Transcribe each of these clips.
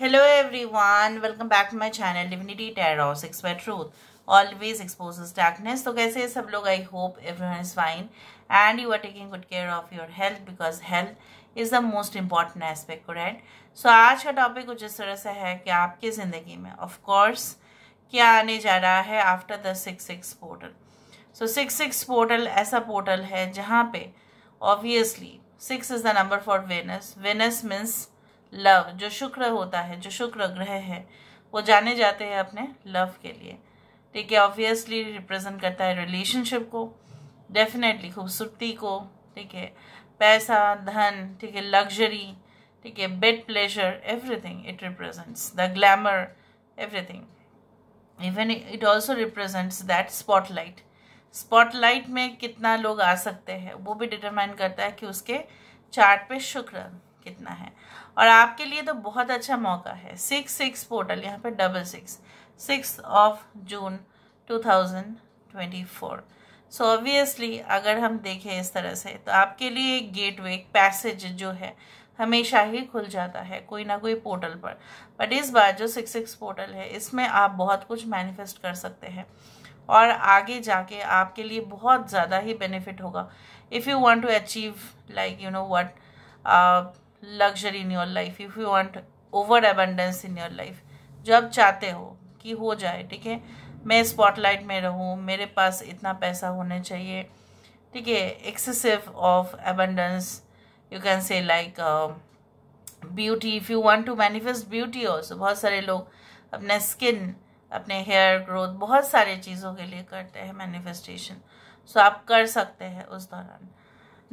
Hello everyone welcome back to my channel divinity tarots by truth always expose darkness तो कैसे सब लोग I hope everyone is fine and you are taking good care of your health because health is the most important aspect right so आज का topic कुछ इस तरह से है कि आपके ज़िंदगी में ऑफकोर्स क्या आने जा रहा है after the six six portal so six six portal ऐसा पोर्टल है जहाँ पे obviously six is the number for Venus Venus means love जो शुक्र होता है जो शुक्र ग्रह है वो जाने जाते हैं अपने लव के लिए ठीक है ऑब्वियसली रिप्रेजेंट करता है रिलेशनशिप को डेफिनेटली खूबसूरती को ठीक है पैसा धन ठीक है लग्जरी ठीक है bed pleasure everything it represents the glamour everything even it also represents that spotlight spotlight में कितना लोग आ सकते हैं वो भी डिटरमाइन करता है कि उसके चार्ट पे शुक्र कितना है और आपके लिए तो बहुत अच्छा मौका है सिक्स सिक्स पोर्टल यहाँ पे double six six of June two thousand twenty four so obviously अगर हम देखें इस तरह से तो आपके लिए एक गेट पैसेज जो है हमेशा ही खुल जाता है कोई ना कोई पोर्टल पर बट इस बार जो सिक्स सिक्स पोर्टल है इसमें आप बहुत कुछ मैनिफेस्ट कर सकते हैं और आगे जाके आपके लिए बहुत ज़्यादा ही बेनिफिट होगा if you want to achieve like you know what luxury in your life if you want over abundance in your life जो आप चाहते हो कि हो जाए ठीक है मैं स्पॉटलाइट में रहूँ मेरे पास इतना पैसा होने चाहिए ठीक है excessive of abundance you can say like beauty if you want to manifest beauty also बहुत सारे लोग अपने स्किन अपने हेयर ग्रोथ बहुत सारे चीज़ों के लिए करते हैं मैनिफेस्टेशन सो so, आप कर सकते हैं उस दौरान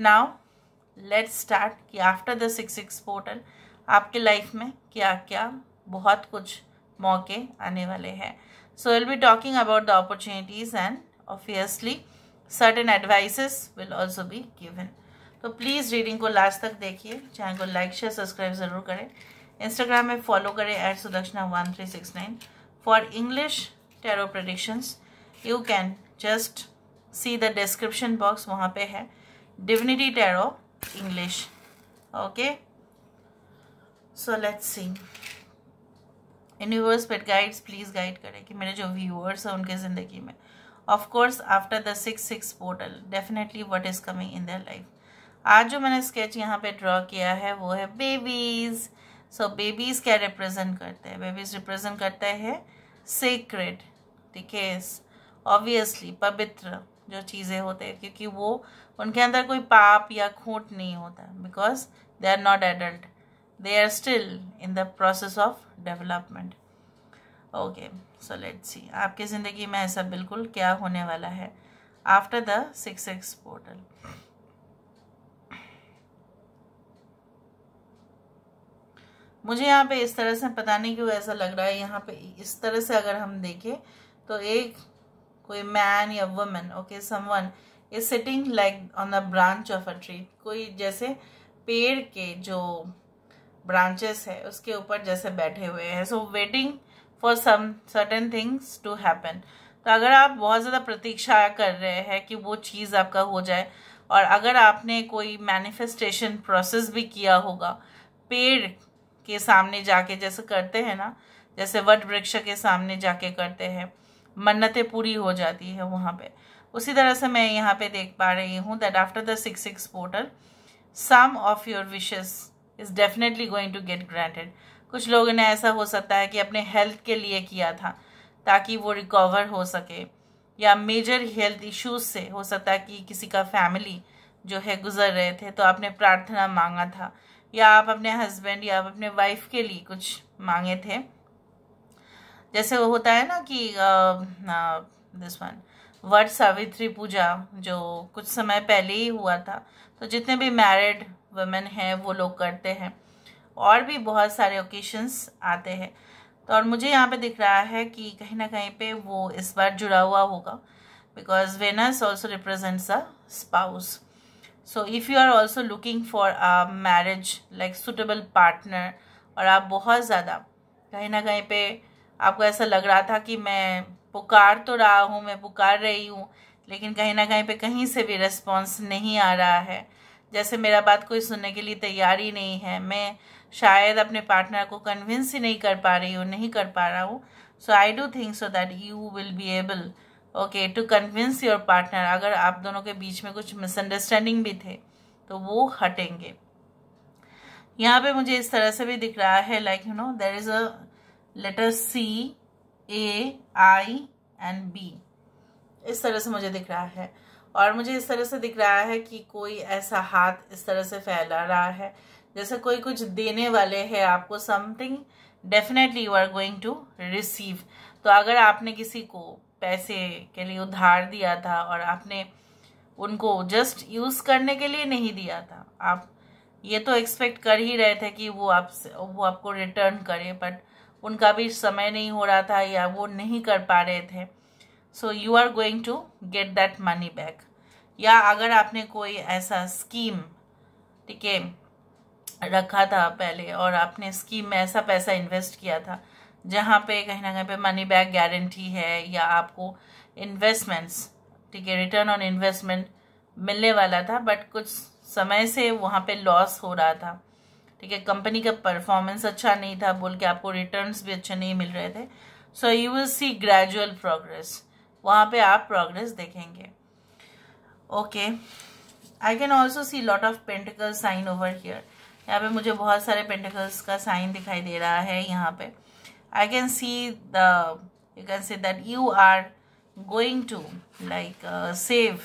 नाउ लेट्स स्टार्ट कि after the six six portal आपके लाइफ में क्या क्या बहुत कुछ मौके आने वाले हैं so will be talking about the opportunities and obviously certain advices will also be given तो प्लीज़ रीडिंग को लास्ट तक देखिए चैनल को लाइक शेयर सब्सक्राइब ज़रूर करें इंस्टाग्राम में फॉलो करें at Sudakshina one three six nine for English tarot predictions you can just see the description box वहाँ पे है divinity tarot English. Okay. So let's see. Universe pet guides please guide kare ki mere jo viewers हैं unke zindagi mein of course after the six six portal definitely what is coming in their life आज जो मैंने sketch यहाँ पे draw किया है वो है बेबीज़ सो बेबीज़ क्या रिप्रेजेंट करते हैं बेबीज़ रिप्रेजेंट करते हैं सीक्रेट ठीक है ऑब्वियसली पवित्र जो चीज़ें होते हैं क्योंकि वो उनके अंदर कोई पाप या खूंट नहीं होता because they are not adult they are still in the process of development okay so let see आपकी ज़िंदगी में ऐसा बिल्कुल क्या होने वाला है after the six X portal मुझे यहाँ पे इस तरह से पता नहीं क्यों ऐसा लग रहा है यहाँ पे इस तरह से अगर हम देखें तो एक कोई मैन या woman okay someone is sitting like on the branch of a tree कोई जैसे पेड़ के जो ब्रांचेस है उसके ऊपर जैसे बैठे हुए हैं so waiting for some certain things to happen तो अगर आप बहुत ज़्यादा प्रतीक्षा कर रहे हैं कि वो चीज़ आपका हो जाए और अगर आपने कोई मैनिफेस्टेशन प्रोसेस भी किया होगा पेड़ के सामने जाके जैसे करते हैं ना जैसे वट वृक्ष के सामने जाके करते हैं मन्नतें पूरी हो जाती है वहाँ पे उसी तरह से मैं यहाँ पे देख पा रही हूँ that after the six six portal some of your wishes is definitely going to get granted कुछ लोगों ने ऐसा हो सकता है कि अपने हेल्थ के लिए किया था ताकि वो रिकवर हो सके या मेजर हेल्थ इश्यूज से हो सकता है कि किसी का फैमिली जो है गुजर रहे थे तो आपने प्रार्थना मांगा था या आप अपने हस्बैंड या आप अपने वाइफ के लिए कुछ मांगे थे जैसे वो होता है ना कि दिस वन वट सावित्री पूजा जो कुछ समय पहले ही हुआ था तो जितने भी मैरिड वमेन हैं वो लोग करते हैं और भी बहुत सारे ओकेशंस आते हैं तो और मुझे यहाँ पे दिख रहा है कि कहीं ना कहीं पे वो इस बार जुड़ा हुआ होगा because Venus also represents a spouse so if you are also looking for a marriage like suitable partner और आप बहुत ज़्यादा कहीं ना कहीं पर आपको ऐसा लग रहा था कि मैं पुकार तो रहा हूँ मैं पुकार रही हूँ लेकिन कहीं ना कहीं पे कहीं से भी रिस्पॉन्स नहीं आ रहा है जैसे मेरा बात कोई सुनने के लिए तैयार ही नहीं है मैं शायद अपने पार्टनर को कन्विंस ही नहीं कर पा रही हूँ नहीं कर पा रहा हूँ so I do think so that you will be able okay to convince your partner अगर आप दोनों के बीच में कुछ मिसअंडरस्टैंडिंग भी थे तो वो हटेंगे यहाँ पे मुझे इस तरह से भी दिख रहा है like you know there is a letter C A I and B इस तरह से मुझे दिख रहा है और मुझे इस तरह से दिख रहा है कि कोई ऐसा हाथ इस तरह से फैला रहा है जैसे कोई कुछ देने वाले है आपको something definitely you are going to receive तो अगर आपने किसी को पैसे के लिए उधार दिया था और आपने उनको जस्ट यूज़ करने के लिए नहीं दिया था आप ये तो एक्सपेक्ट कर ही रहे थे कि वो आपसे वो आपको रिटर्न करे बट उनका भी समय नहीं हो रहा था या वो नहीं कर पा रहे थे so you are going to get that money back या अगर आपने कोई ऐसा स्कीम ठीक है रखा था पहले और आपने स्कीम में ऐसा पैसा इन्वेस्ट किया था जहाँ पे कहीं ना कहीं पे मनी बैक गारंटी है या आपको इन्वेस्टमेंट्स ठीक है रिटर्न ऑन इन्वेस्टमेंट मिलने वाला था बट कुछ समय से वहाँ पे लॉस हो रहा था ठीक है कंपनी का परफॉर्मेंस अच्छा नहीं था बोल के आपको रिटर्न्स भी अच्छे नहीं मिल रहे थे so you will see gradual progress वहाँ पे आप प्रोग्रेस देखेंगे okay I can also see lot of pentacle sign over here यहाँ पे मुझे बहुत सारे पेंटिकल्स का साइन दिखाई दे रहा है यहाँ पे I can see the you can see that you are going to like save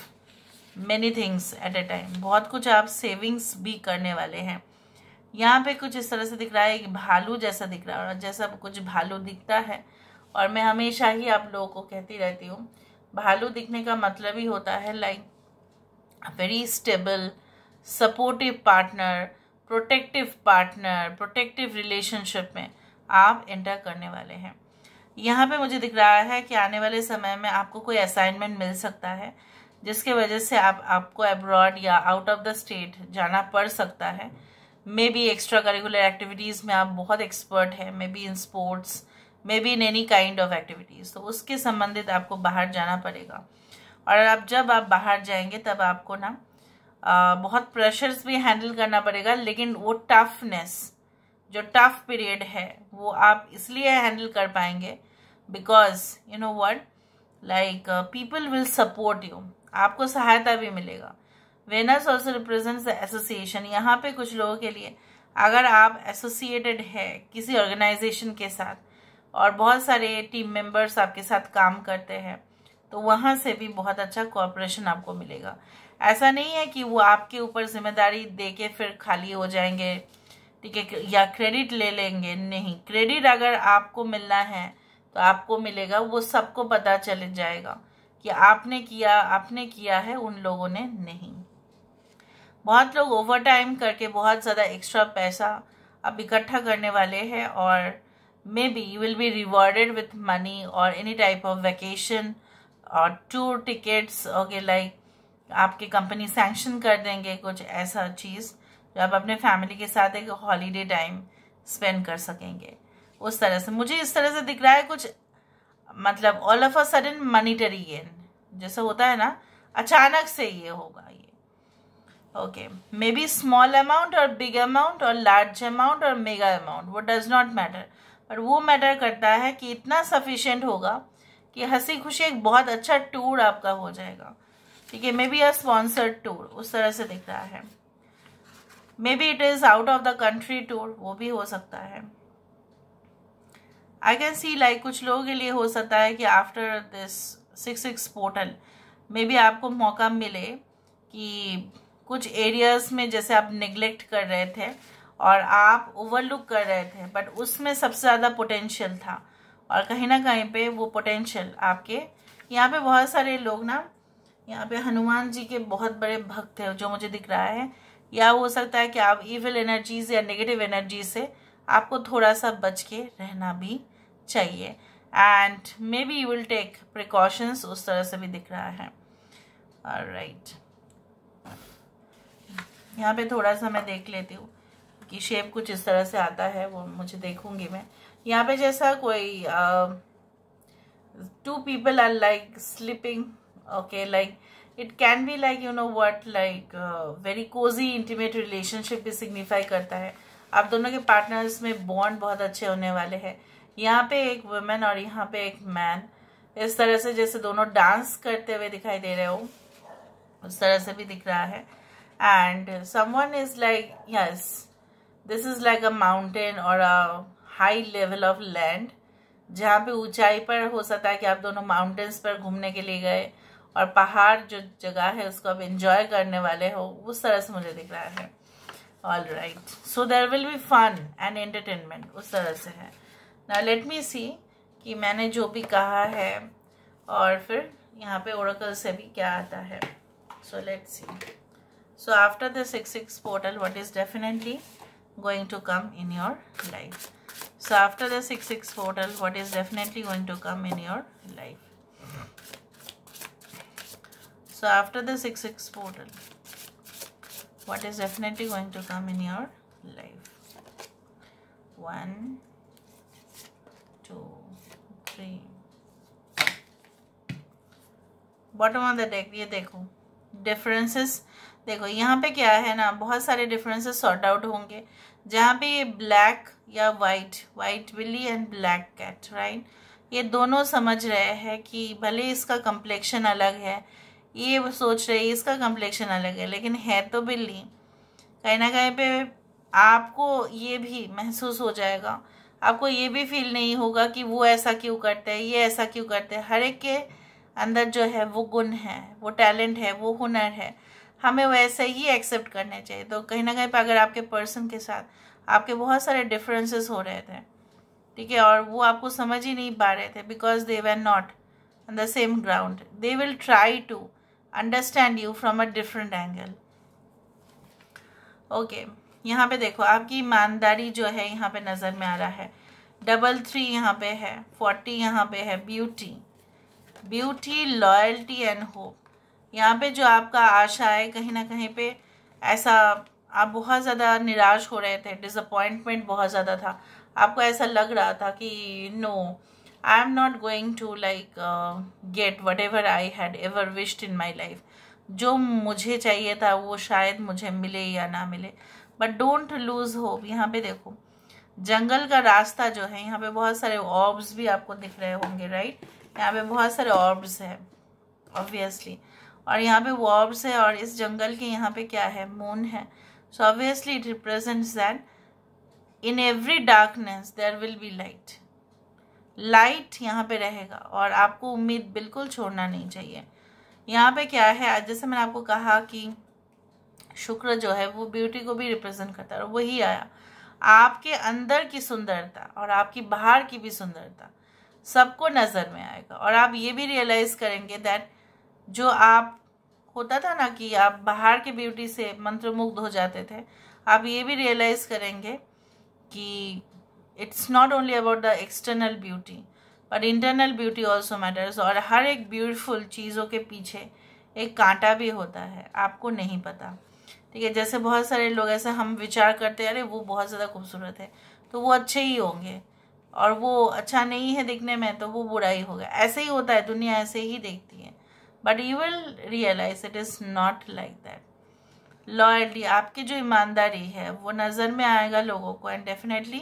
many things at a time बहुत कुछ आप सेविंग्स भी करने वाले हैं यहाँ पे कुछ इस तरह से दिख रहा है कि भालू जैसा दिख रहा है और जैसा कुछ भालू दिखता है और मैं हमेशा ही आप लोगों को कहती रहती हूँ भालू दिखने का मतलब ही होता है like very stable supportive partner protective partner protective relationship में आप एंटर करने वाले हैं यहाँ पे मुझे दिख रहा है कि आने वाले समय में आपको कोई असाइनमेंट मिल सकता है जिसके वजह से आप आपको अब्रॉड या आउट ऑफ द स्टेट जाना पड़ सकता है maybe extra curricular activities में आप बहुत एक्सपर्ट हैं maybe in sports maybe in any kind of activities तो उसके संबंधित आपको बाहर जाना पड़ेगा और आप जब आप बाहर जाएंगे तब आपको ना आ, बहुत प्रेशर्स भी हैंडल करना पड़ेगा लेकिन वो टफनेस जो टफ पीरियड है वो आप इसलिए हैंडल कर पाएंगे because you know what like people will support you आपको सहायता भी मिलेगा Venus also represent the association यहाँ पे कुछ लोगों के लिए अगर आप एसोसिएटेड है किसी ऑर्गेनाइजेशन के साथ और बहुत सारे टीम मेंबर्स आपके साथ काम करते हैं तो वहाँ से भी बहुत अच्छा कॉपरेशन आपको मिलेगा ऐसा नहीं है कि वो आपके ऊपर जिम्मेदारी दे के फिर खाली हो जाएंगे ठीक है या क्रेडिट ले लेंगे नहीं क्रेडिट अगर आपको मिलना है तो आपको मिलेगा वो सबको पता चल जाएगा कि आपने किया आपने किया है उन लोगों ने नहीं बहुत लोग ओवर टाइम करके बहुत ज़्यादा एक्स्ट्रा पैसा अब इकट्ठा करने वाले हैं और maybe you will be rewarded with money और एनी टाइप ऑफ वैकेशन और टूर टिकट्स ओके लाइक आपकी कंपनी सेंक्शन कर देंगे कुछ ऐसा चीज़ जो आप अपने फैमिली के साथ एक हॉलीडे टाइम स्पेंड कर सकेंगे उस तरह से मुझे इस तरह से दिख रहा है कुछ मतलब all of a sudden monetary gain जैसा होता है ना अचानक से ये होगा ये okay maybe small amount और बिग अमाउंट और लार्ज अमाउंट और मेगा अमाउंट वो डज नॉट मैटर पर वो मैटर करता है कि इतना सफिशियंट होगा कि हंसी खुशी एक बहुत अच्छा टूर आपका हो जाएगा ठीक है maybe a sponsored tour उस तरह से दिख रहा है maybe it is out of the country tour वो भी हो सकता है आई कैन सी लाइक कुछ लोगों के लिए हो सकता है कि after this six six portal maybe आपको मौका मिले कि कुछ एरियाज में जैसे आप निग्लेक्ट कर रहे थे और आप ओवरलुक कर रहे थे बट उसमें सबसे ज़्यादा पोटेंशियल था और कहीं ना कहीं पे वो पोटेंशियल आपके यहाँ पे बहुत सारे लोग ना यहाँ पे हनुमान जी के बहुत बड़े भक्त हैं जो मुझे दिख रहा है या हो सकता है कि आप इविल एनर्जीज या नेगेटिव एनर्जी से आपको थोड़ा सा बच के रहना भी चाहिए and maybe you will take precautions उस तरह से भी दिख रहा है राइट right. यहाँ पे थोड़ा सा मैं देख लेती हूँ कि शेप कुछ इस तरह से आता है वो मुझे देखूंगी मैं यहाँ पे जैसा कोई two people are like sleeping okay like it can be like you know what like very cosy intimate relationship भी सिग्निफाई करता है आप दोनों के पार्टनर्स में बॉन्ड बहुत अच्छे होने वाले हैं यहाँ पे एक वुमेन और यहाँ पे एक मैन इस तरह से जैसे दोनों डांस करते हुए दिखाई दे रहे हो उस तरह से भी दिख रहा है and someone is like yes this is like a mountain or a high level of land जहाँ पे ऊंचाई पर हो सकता है कि आप दोनों माउंटेन्स पर घूमने के लिए गए और पहाड़ जो जगह है उसको आप इंजॉय करने वाले हो उस तरह से मुझे दिख रहा है all right so there will be fun and entertainment उस तरह से है ना लेट मी सी कि मैंने जो भी कहा है और फिर यहाँ पे ओरकल से भी क्या आता है so let see So after the 6-6 portal, what is definitely going to come in your life? So after the 6-6 portal, what is definitely going to come in your life? So after the 6-6 portal, what is definitely going to come in your life? One, two, three. Bottom of the deck, Ye dekho differences देखो यहाँ पे क्या है ना बहुत सारे differences sort out होंगे जहाँ पे ये ब्लैक या वाइट वाइट बिल्ली एंड ब्लैक कैट राइट ये दोनों समझ रहे हैं कि भले इसका कम्प्लेक्शन अलग है ये सोच रहे इसका कम्प्लेक्शन अलग है लेकिन है तो बिल्ली कहीं ना कहीं पे आपको ये भी महसूस हो जाएगा आपको ये भी फील नहीं होगा कि वो ऐसा क्यों करते हैं ये ऐसा क्यों करते हैं हर एक के अंदर जो है वो गुण है वो टैलेंट है वो हुनर है हमें वैसे ही एक्सेप्ट करने चाहिए तो कहीं ना कहीं पर अगर आपके पर्सन के साथ आपके बहुत सारे डिफरेंसेस हो रहे थे ठीक है और वो आपको समझ ही नहीं पा रहे थे because they were not on the same ground they will try to understand you from a different angle okay यहाँ पे देखो आपकी ईमानदारी जो है यहाँ पे नज़र में आ रहा है डबल थ्री यहाँ पे है फोर्टी यहाँ पे है beauty beauty loyalty and hope यहाँ पे जो आपका आशा है कहीं ना कहीं पे ऐसा आप बहुत ज़्यादा निराश हो रहे थे डिसअपॉइंटमेंट बहुत ज़्यादा था आपको ऐसा लग रहा था कि no I am not going to like get whatever I had ever wished in my life जो मुझे चाहिए था वो शायद मुझे मिले या ना मिले बट डोंट लूज होप यहाँ पे देखो जंगल का रास्ता जो है यहाँ पे बहुत सारे ऑर्ब्स भी आपको दिख रहे होंगे राइट यहाँ पे बहुत सारे ऑर्ब्स हैं ऑब्वियसली और यहाँ पे वॉब्स है और इस जंगल के यहाँ पे क्या है मून है so obviously it represents that in every darkness there will be light light यहाँ पे रहेगा और आपको उम्मीद बिल्कुल छोड़ना नहीं चाहिए यहाँ पे क्या है जैसे मैंने आपको कहा कि शुक्र जो है वो ब्यूटी को भी रिप्रेजेंट करता है और वही आया आपके अंदर की सुंदरता और आपकी बाहर की भी सुंदरता सबको नज़र में आएगा और आप ये भी रियलाइज़ करेंगे दैट जो आप होता था ना कि आप बाहर के ब्यूटी से मंत्रमुग्ध हो जाते थे आप ये भी रियलाइज करेंगे कि it's not only about the external beauty but internal beauty also matters और हर एक ब्यूटीफुल चीज़ों के पीछे एक कांटा भी होता है आपको नहीं पता ठीक है जैसे बहुत सारे लोग ऐसे हम विचार करते हैं अरे वो बहुत ज़्यादा खूबसूरत है तो वो अच्छे ही होंगे और वो अच्छा नहीं है दिखने में तो वो बुरा ही होगा ऐसे ही होता है दुनिया ऐसे ही देखती है but you will realise it is not like that loyalty आपकी जो ईमानदारी है वो नज़र में आएगा लोगों को and definitely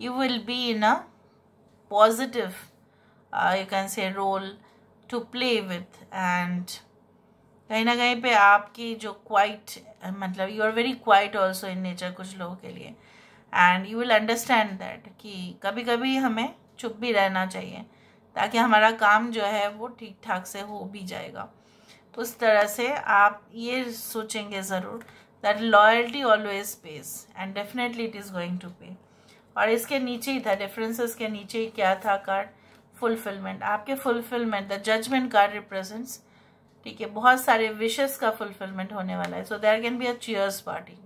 you will be in a positive you can say role to play with and कहीं ना कहीं पे आपकी जो क्वाइट मतलब you are very quiet also in nature कुछ लोगों के लिए and you will understand that कि कभी कभी हमें चुप भी रहना चाहिए ताकि हमारा काम जो है वो ठीक ठाक से हो भी जाएगा तो उस तरह से आप ये सोचेंगे ज़रूर that loyalty always pays and definitely it is going to pay और इसके नीचे ही था डिफरेंसेस के नीचे ही क्या था कार्ड फुलफिलमेंट आपके fulfilment the judgement card represents ठीक है बहुत सारे विशेस का फुलफिलमेंट होने वाला है so there can be a cheers party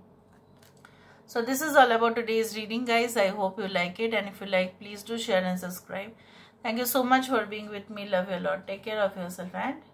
so this is all about to today's reading guys I hope you like it and if you like please do share and subscribe Thank you so much for being with me. Love you a lot. Take care of yourself and